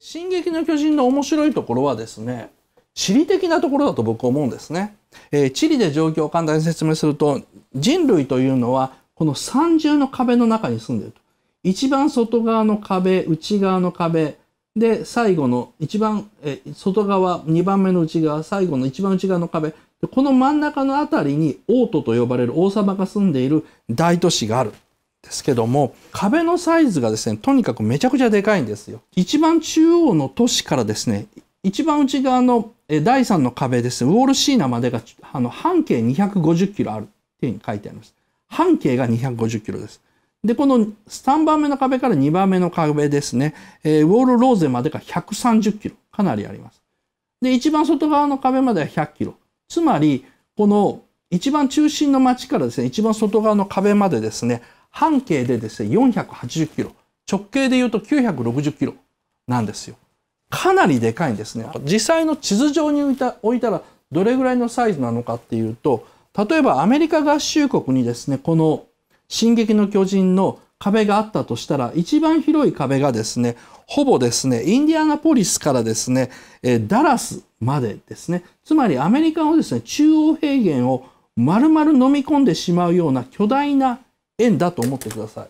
「進撃の巨人」の面白いところはですね地理的なところだと僕は思うんですね。えー、地理で状況を簡単に説明すると人類というのはこの三重の壁の中に住んでいると。一番外側の壁内側の壁で最後の一番え外側2番目の内側最後の一番内側の壁この真ん中の辺りに王都と呼ばれる王様が住んでいる大都市があるですけども、壁のサイズがですね、とにかくめちゃくちゃでかいんですよ。一番中央の都市からですね、一番内側の第3の壁ですね、ウォールシーナまでがあの半径250キロあるっていうふうに書いてあります。半径が250キロです。で、この3番目の壁から2番目の壁ですね、ウォールローゼまでが130キロ。かなりあります。で、一番外側の壁までは100キロ。つまり、この一番中心の街からですね、一番外側の壁までですね、半径でですね、480キロ、直径で言うと960キロなんですよ。かなりでかいんですね。実際の地図上に置いた置いたらどれぐらいのサイズなのかっていうと、例えばアメリカ合衆国にですね、この進撃の巨人の壁があったとしたら、一番広い壁がですね、ほぼですね、インディアナポリスからですね、えダラスまでですね、つまりアメリカのですね、中央平原を丸々飲み込んでしまうような巨大な円だと思ってください。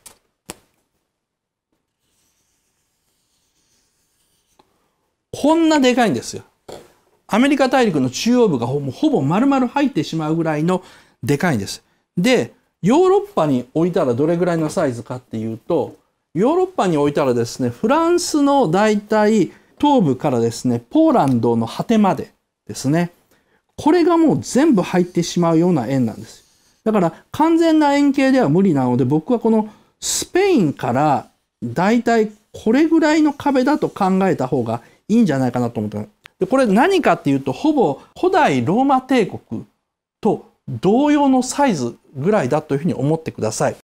こんなでかいんですよ。アメリカ大陸の中央部がほぼほぼ丸々入ってしまうぐらいのでかいんです。で、ヨーロッパに置いたらどれぐらいのサイズかっていうと、ヨーロッパに置いたらですね、フランスの大体東部からですね、ポーランドの果てまでですね、これがもう全部入ってしまうような円なんです。だから完全な円形では無理なので僕はこのスペインからだいたいこれぐらいの壁だと考えた方がいいんじゃないかなと思ってでこれ何かっていうとほぼ古代ローマ帝国と同様のサイズぐらいだというふうに思ってください。